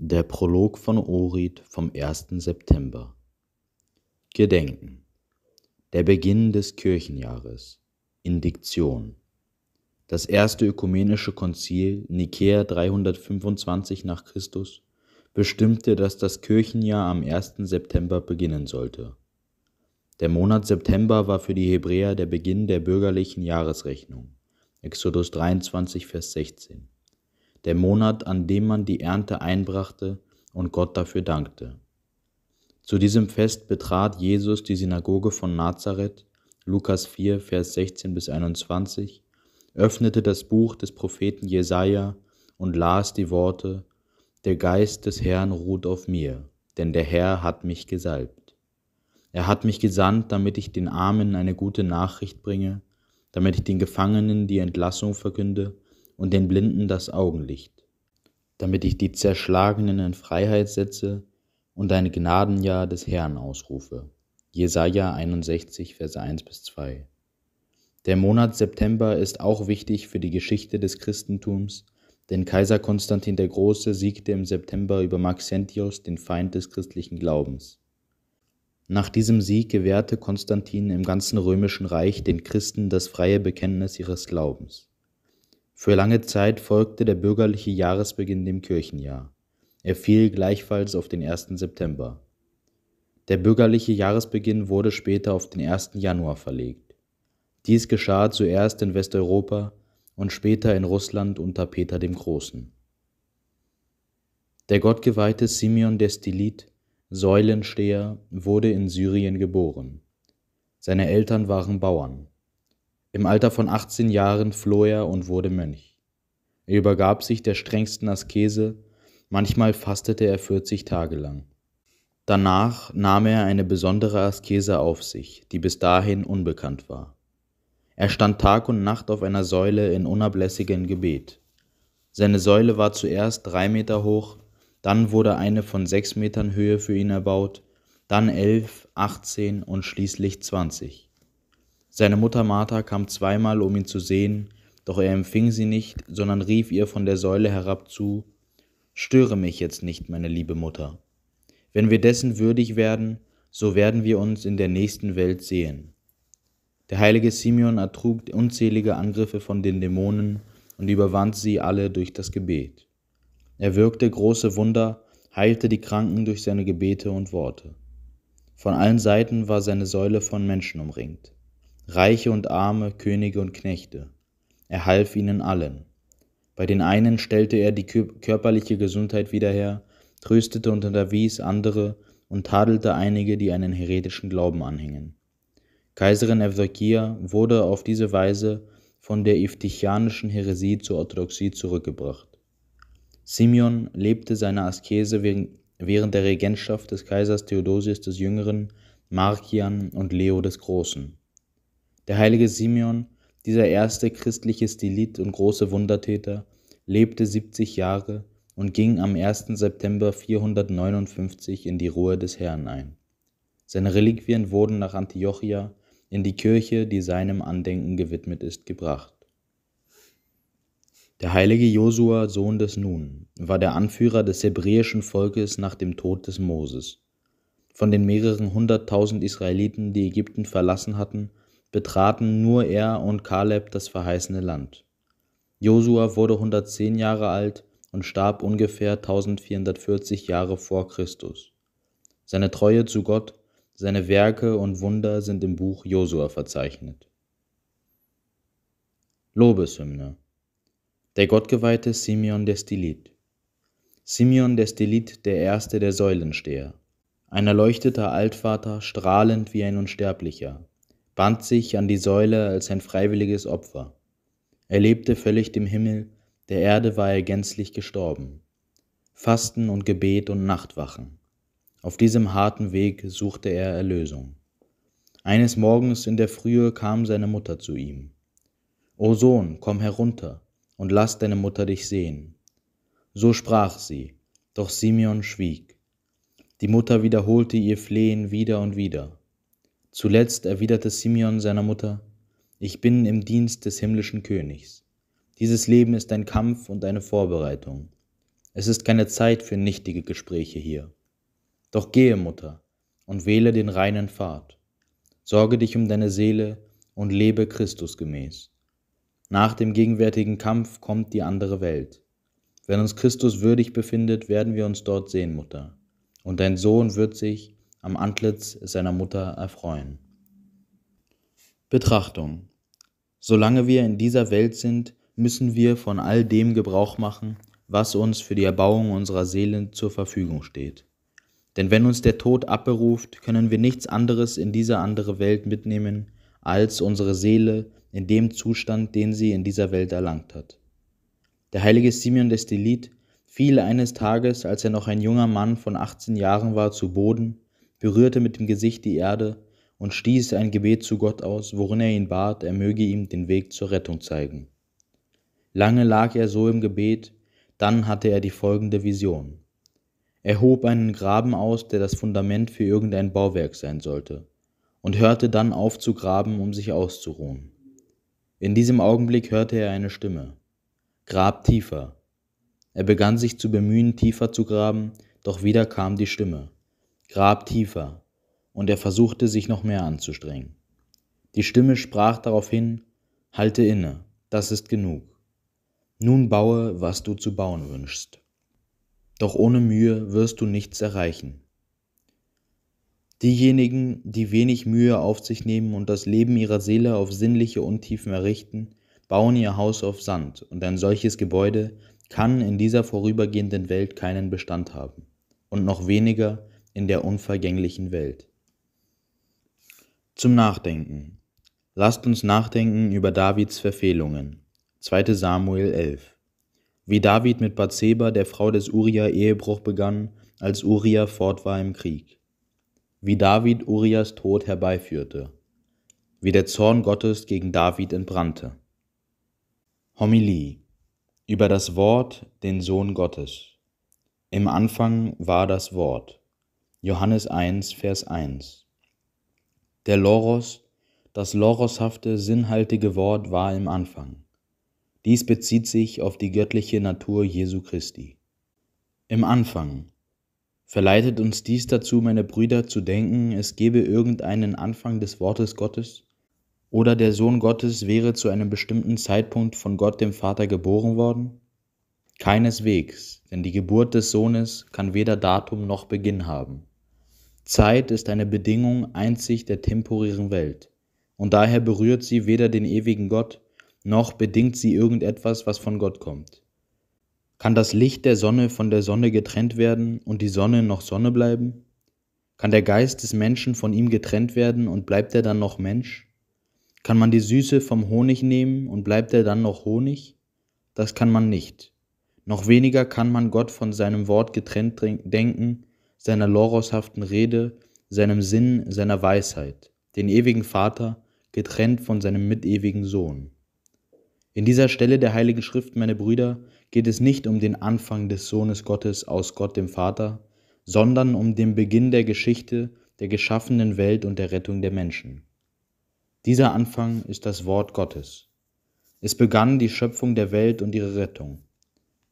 Der Prolog von Orit vom 1. September. Gedenken. Der Beginn des Kirchenjahres. Indiktion. Das erste ökumenische Konzil Nikäa 325 nach Christus bestimmte, dass das Kirchenjahr am 1. September beginnen sollte. Der Monat September war für die Hebräer der Beginn der bürgerlichen Jahresrechnung. Exodus 23, Vers 16 der Monat, an dem man die Ernte einbrachte und Gott dafür dankte. Zu diesem Fest betrat Jesus die Synagoge von Nazareth, Lukas 4, Vers 16 bis 21, öffnete das Buch des Propheten Jesaja und las die Worte: Der Geist des Herrn ruht auf mir, denn der Herr hat mich gesalbt. Er hat mich gesandt, damit ich den Armen eine gute Nachricht bringe, damit ich den Gefangenen die Entlassung verkünde und den Blinden das Augenlicht, damit ich die Zerschlagenen in Freiheit setze und ein Gnadenjahr des Herrn ausrufe. Jesaja 61, Verse 1 bis 2. Der Monat September ist auch wichtig für die Geschichte des Christentums, denn Kaiser Konstantin der Große siegte im September über Maxentius, den Feind des christlichen Glaubens. Nach diesem Sieg gewährte Konstantin im ganzen römischen Reich den Christen das freie Bekenntnis ihres Glaubens. Für lange Zeit folgte der bürgerliche Jahresbeginn dem Kirchenjahr. Er fiel gleichfalls auf den 1. September. Der bürgerliche Jahresbeginn wurde später auf den 1. Januar verlegt. Dies geschah zuerst in Westeuropa und später in Russland unter Peter dem Großen. Der gottgeweihte Simeon der Stilit, Säulensteher, wurde in Syrien geboren. Seine Eltern waren Bauern. Im Alter von 18 Jahren floh er und wurde Mönch. Er übergab sich der strengsten Askese, manchmal fastete er 40 Tage lang. Danach nahm er eine besondere Askese auf sich, die bis dahin unbekannt war. Er stand Tag und Nacht auf einer Säule in unablässigem Gebet. Seine Säule war zuerst drei Meter hoch, dann wurde eine von sechs Metern Höhe für ihn erbaut, dann elf, achtzehn und schließlich zwanzig. Seine Mutter Martha kam zweimal, um ihn zu sehen, doch er empfing sie nicht, sondern rief ihr von der Säule herab zu Störe mich jetzt nicht, meine liebe Mutter. Wenn wir dessen würdig werden, so werden wir uns in der nächsten Welt sehen. Der heilige Simeon ertrug unzählige Angriffe von den Dämonen und überwand sie alle durch das Gebet. Er wirkte große Wunder, heilte die Kranken durch seine Gebete und Worte. Von allen Seiten war seine Säule von Menschen umringt. Reiche und Arme, Könige und Knechte. Er half ihnen allen. Bei den einen stellte er die körperliche Gesundheit wieder her, tröstete und unterwies andere und tadelte einige, die einen heretischen Glauben anhingen. Kaiserin Evdokia wurde auf diese Weise von der iftichianischen Häresie zur Orthodoxie zurückgebracht. Simeon lebte seine Askese während der Regentschaft des Kaisers Theodosius des Jüngeren, Markian und Leo des Großen. Der heilige Simeon, dieser erste christliche Stilit und große Wundertäter, lebte 70 Jahre und ging am 1. September 459 in die Ruhe des Herrn ein. Seine Reliquien wurden nach Antiochia in die Kirche, die seinem Andenken gewidmet ist, gebracht. Der heilige Josua, Sohn des Nun, war der Anführer des hebräischen Volkes nach dem Tod des Moses. Von den mehreren hunderttausend Israeliten, die Ägypten verlassen hatten, betraten nur er und Kaleb das verheißene Land. Josua wurde 110 Jahre alt und starb ungefähr 1440 Jahre vor Christus. Seine Treue zu Gott, seine Werke und Wunder sind im Buch Josua verzeichnet. Lobeshymne Der gottgeweihte Simeon der Stilit. Simeon der Stilit, der erste der Säulensteher. Ein erleuchteter Altvater, strahlend wie ein Unsterblicher, band sich an die Säule als ein freiwilliges Opfer. Er lebte völlig dem Himmel, der Erde war er gänzlich gestorben. Fasten und Gebet und Nachtwachen. Auf diesem harten Weg suchte er Erlösung. Eines Morgens in der Frühe kam seine Mutter zu ihm. O Sohn, komm herunter und lass deine Mutter dich sehen. So sprach sie, doch Simeon schwieg. Die Mutter wiederholte ihr Flehen wieder und wieder. Zuletzt erwiderte Simeon seiner Mutter, ich bin im Dienst des himmlischen Königs. Dieses Leben ist ein Kampf und eine Vorbereitung. Es ist keine Zeit für nichtige Gespräche hier. Doch gehe, Mutter, und wähle den reinen Pfad. Sorge dich um deine Seele und lebe Christus gemäß. Nach dem gegenwärtigen Kampf kommt die andere Welt. Wenn uns Christus würdig befindet, werden wir uns dort sehen, Mutter. Und dein Sohn wird sich, am Antlitz seiner Mutter erfreuen. Betrachtung. Solange wir in dieser Welt sind, müssen wir von all dem Gebrauch machen, was uns für die Erbauung unserer Seelen zur Verfügung steht. Denn wenn uns der Tod abberuft, können wir nichts anderes in diese andere Welt mitnehmen, als unsere Seele in dem Zustand, den sie in dieser Welt erlangt hat. Der heilige Simeon des Delit fiel eines Tages, als er noch ein junger Mann von 18 Jahren war, zu Boden berührte mit dem Gesicht die Erde und stieß ein Gebet zu Gott aus, worin er ihn bat, er möge ihm den Weg zur Rettung zeigen. Lange lag er so im Gebet, dann hatte er die folgende Vision. Er hob einen Graben aus, der das Fundament für irgendein Bauwerk sein sollte, und hörte dann auf zu graben, um sich auszuruhen. In diesem Augenblick hörte er eine Stimme. Grab tiefer. Er begann sich zu bemühen, tiefer zu graben, doch wieder kam die Stimme. Grab tiefer, und er versuchte sich noch mehr anzustrengen. Die Stimme sprach daraufhin, Halte inne, das ist genug. Nun baue, was du zu bauen wünschst. Doch ohne Mühe wirst du nichts erreichen. Diejenigen, die wenig Mühe auf sich nehmen und das Leben ihrer Seele auf sinnliche Untiefen errichten, bauen ihr Haus auf Sand, und ein solches Gebäude kann in dieser vorübergehenden Welt keinen Bestand haben und noch weniger in der unvergänglichen Welt. Zum Nachdenken. Lasst uns nachdenken über Davids Verfehlungen. 2. Samuel 11. Wie David mit Bathseba, der Frau des Uria, Ehebruch begann, als Uria fort war im Krieg. Wie David Urias Tod herbeiführte. Wie der Zorn Gottes gegen David entbrannte. Homilie über das Wort, den Sohn Gottes. Im Anfang war das Wort. Johannes 1, Vers 1. Der Loros, das loroshafte, sinnhaltige Wort war im Anfang. Dies bezieht sich auf die göttliche Natur Jesu Christi. Im Anfang. Verleitet uns dies dazu, meine Brüder, zu denken, es gebe irgendeinen Anfang des Wortes Gottes? Oder der Sohn Gottes wäre zu einem bestimmten Zeitpunkt von Gott dem Vater geboren worden? Keineswegs, denn die Geburt des Sohnes kann weder Datum noch Beginn haben. Zeit ist eine Bedingung einzig der temporären Welt, und daher berührt sie weder den ewigen Gott, noch bedingt sie irgendetwas, was von Gott kommt. Kann das Licht der Sonne von der Sonne getrennt werden und die Sonne noch Sonne bleiben? Kann der Geist des Menschen von ihm getrennt werden und bleibt er dann noch Mensch? Kann man die Süße vom Honig nehmen und bleibt er dann noch Honig? Das kann man nicht. Noch weniger kann man Gott von seinem Wort getrennt denken seiner loroshaften Rede, seinem Sinn, seiner Weisheit, den ewigen Vater, getrennt von seinem mitewigen Sohn. In dieser Stelle der Heiligen Schrift, meine Brüder, geht es nicht um den Anfang des Sohnes Gottes aus Gott dem Vater, sondern um den Beginn der Geschichte der geschaffenen Welt und der Rettung der Menschen. Dieser Anfang ist das Wort Gottes. Es begann die Schöpfung der Welt und ihre Rettung.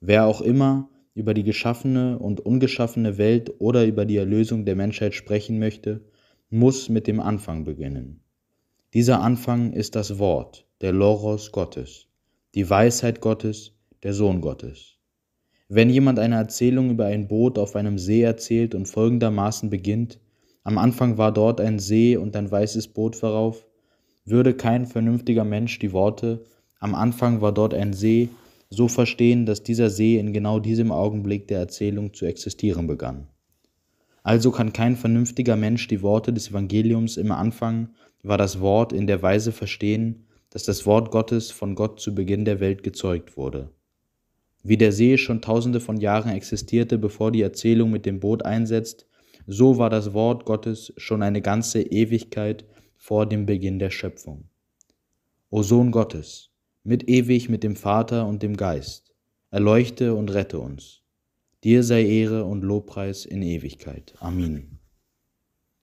Wer auch immer über die geschaffene und ungeschaffene Welt oder über die Erlösung der Menschheit sprechen möchte, muss mit dem Anfang beginnen. Dieser Anfang ist das Wort, der Loros Gottes, die Weisheit Gottes, der Sohn Gottes. Wenn jemand eine Erzählung über ein Boot auf einem See erzählt und folgendermaßen beginnt, am Anfang war dort ein See und ein weißes Boot vorauf, würde kein vernünftiger Mensch die Worte, am Anfang war dort ein See so verstehen, dass dieser See in genau diesem Augenblick der Erzählung zu existieren begann. Also kann kein vernünftiger Mensch die Worte des Evangeliums im Anfang war das Wort in der Weise verstehen, dass das Wort Gottes von Gott zu Beginn der Welt gezeugt wurde. Wie der See schon tausende von Jahren existierte, bevor die Erzählung mit dem Boot einsetzt, so war das Wort Gottes schon eine ganze Ewigkeit vor dem Beginn der Schöpfung. O Sohn Gottes, mit ewig mit dem Vater und dem Geist. Erleuchte und rette uns. Dir sei Ehre und Lobpreis in Ewigkeit. Amen.